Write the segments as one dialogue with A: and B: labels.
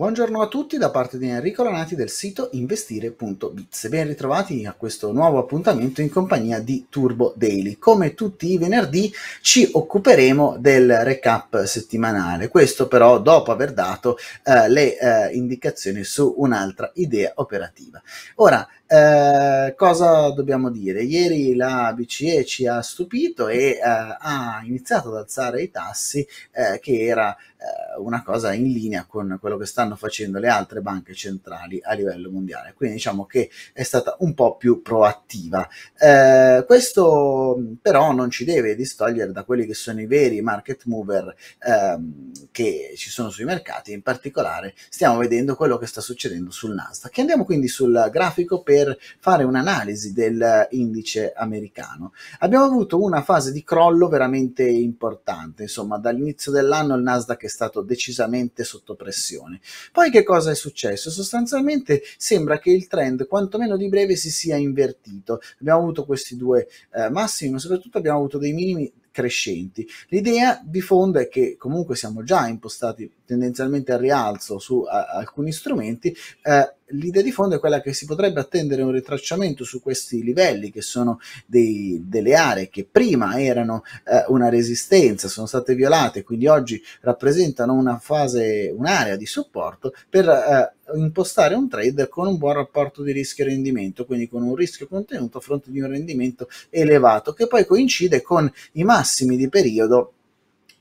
A: Buongiorno a tutti da parte di Enrico Lanati del sito investire.biz. Ben ritrovati a questo nuovo appuntamento in compagnia di Turbo Daily. Come tutti i venerdì ci occuperemo del recap settimanale. Questo però dopo aver dato eh, le eh, indicazioni su un'altra idea operativa. Ora eh, cosa dobbiamo dire? Ieri la BCE ci ha stupito e eh, ha iniziato ad alzare i tassi, eh, che era eh, una cosa in linea con quello che stanno facendo le altre banche centrali a livello mondiale. Quindi diciamo che è stata un po' più proattiva. Eh, questo però non ci deve distogliere da quelli che sono i veri market mover ehm, che ci sono sui mercati, in particolare stiamo vedendo quello che sta succedendo sul Nasdaq. Andiamo quindi sul grafico per per fare un'analisi dell'indice eh, americano. Abbiamo avuto una fase di crollo veramente importante, insomma dall'inizio dell'anno il Nasdaq è stato decisamente sotto pressione. Poi che cosa è successo? Sostanzialmente sembra che il trend quantomeno di breve si sia invertito. Abbiamo avuto questi due eh, massimi, ma soprattutto abbiamo avuto dei minimi crescenti. L'idea di fondo è che comunque siamo già impostati tendenzialmente al rialzo su a, alcuni strumenti, eh, l'idea di fondo è quella che si potrebbe attendere un ritracciamento su questi livelli che sono dei, delle aree che prima erano eh, una resistenza, sono state violate, quindi oggi rappresentano una fase, un'area di supporto per eh, impostare un trade con un buon rapporto di rischio e rendimento, quindi con un rischio contenuto a fronte di un rendimento elevato che poi coincide con i massimi di periodo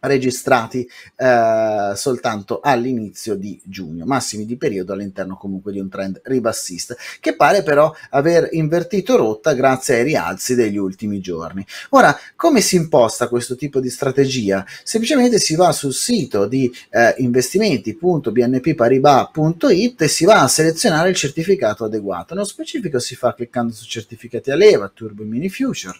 A: registrati eh, soltanto all'inizio di giugno, massimi di periodo all'interno comunque di un trend ribassista che pare però aver invertito rotta grazie ai rialzi degli ultimi giorni. Ora, come si imposta questo tipo di strategia? Semplicemente si va sul sito di eh, investimenti.bnpparibas.it e si va a selezionare il certificato adeguato. Nello specifico si fa cliccando su certificati a leva, Turbo Mini Future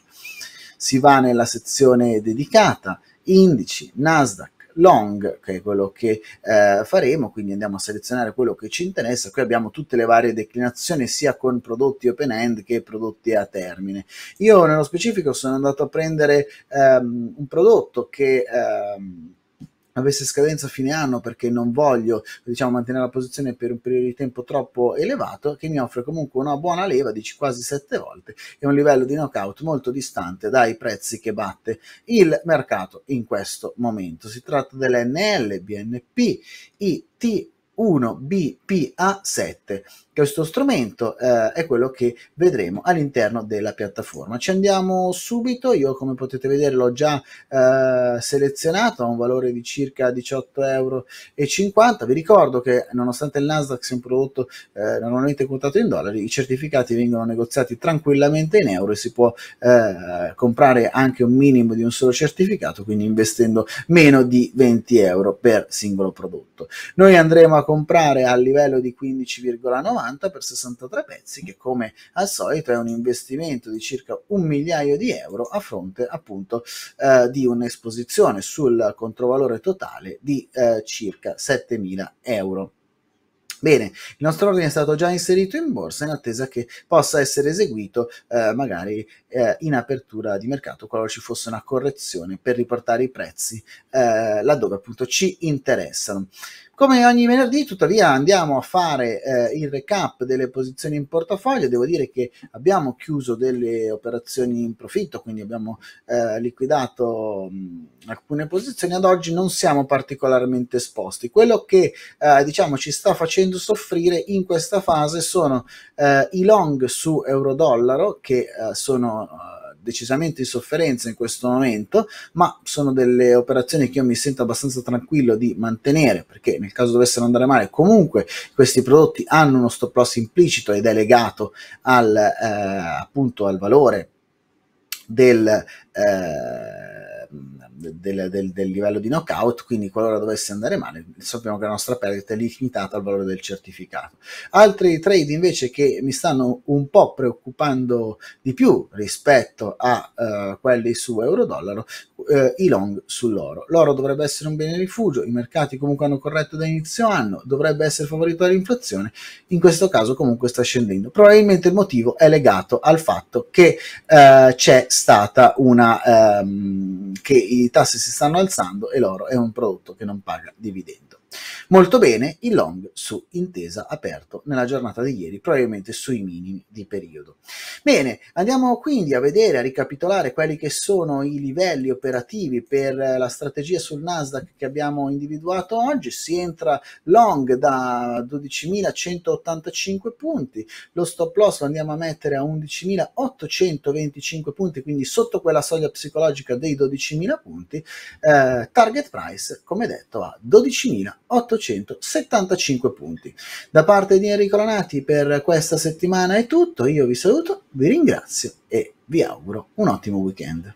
A: si va nella sezione dedicata, indici, Nasdaq, long, che è quello che eh, faremo, quindi andiamo a selezionare quello che ci interessa. Qui abbiamo tutte le varie declinazioni sia con prodotti open end che prodotti a termine. Io nello specifico sono andato a prendere ehm, un prodotto che ehm, avesse scadenza a fine anno perché non voglio diciamo, mantenere la posizione per un periodo di tempo troppo elevato, che mi offre comunque una buona leva, dici quasi sette volte, e un livello di knockout molto distante dai prezzi che batte il mercato in questo momento. Si tratta dell'NL, BNP, IT1, BPA7 questo strumento eh, è quello che vedremo all'interno della piattaforma. Ci andiamo subito, io come potete vedere l'ho già eh, selezionato a un valore di circa 18,50 euro. Vi ricordo che nonostante il Nasdaq sia un prodotto eh, normalmente contato in dollari, i certificati vengono negoziati tranquillamente in euro e si può eh, comprare anche un minimo di un solo certificato, quindi investendo meno di 20 euro per singolo prodotto. Noi andremo a comprare a livello di 15,90 90 per 63 pezzi che come al solito è un investimento di circa un migliaio di euro a fronte appunto eh, di un'esposizione sul controvalore totale di eh, circa 7.000 euro. Bene, il nostro ordine è stato già inserito in borsa in attesa che possa essere eseguito eh, magari eh, in apertura di mercato qualora ci fosse una correzione per riportare i prezzi eh, laddove appunto ci interessano. Come ogni venerdì, tuttavia, andiamo a fare eh, il recap delle posizioni in portafoglio. Devo dire che abbiamo chiuso delle operazioni in profitto, quindi abbiamo eh, liquidato mh, mm, alcune posizioni. Ad oggi non siamo particolarmente esposti. Quello che eh, diciamo ci sta facendo soffrire in questa fase sono eh, i long su euro-dollaro, che eh, sono eh, decisamente in sofferenza in questo momento, ma sono delle operazioni che io mi sento abbastanza tranquillo di mantenere, perché nel caso dovessero andare male, comunque questi prodotti hanno uno stop loss implicito ed è legato al, eh, appunto al valore del... Eh, del, del, del, livello di knockout, quindi qualora dovesse andare male sappiamo che la nostra perdita è limitata al valore del certificato. Altri trade invece che mi stanno un po' preoccupando di più rispetto a eh, quelli su euro-dollaro, eh, i long sull'oro. L'oro dovrebbe essere un bene rifugio, i mercati comunque hanno corretto da inizio anno, dovrebbe essere favorito dall'inflazione, in questo caso comunque sta scendendo. Probabilmente il motivo è legato al fatto che eh, c'è stata una... Ehm, che i i tassi si stanno alzando e l'oro è un prodotto che non paga dividendi. Molto bene, il long su intesa aperto nella giornata di ieri, probabilmente sui minimi di periodo. Bene, andiamo quindi a vedere, a ricapitolare quelli che sono i livelli operativi per la strategia sul Nasdaq che abbiamo individuato oggi. Si entra long da 12.185 punti, lo stop loss lo andiamo a mettere a 11.825 punti, quindi sotto quella soglia psicologica dei 12.000 punti. Eh, target price, come detto, a 12.000. 875 punti. Da parte di Enrico Lanati per questa settimana è tutto, io vi saluto, vi ringrazio e vi auguro un ottimo weekend.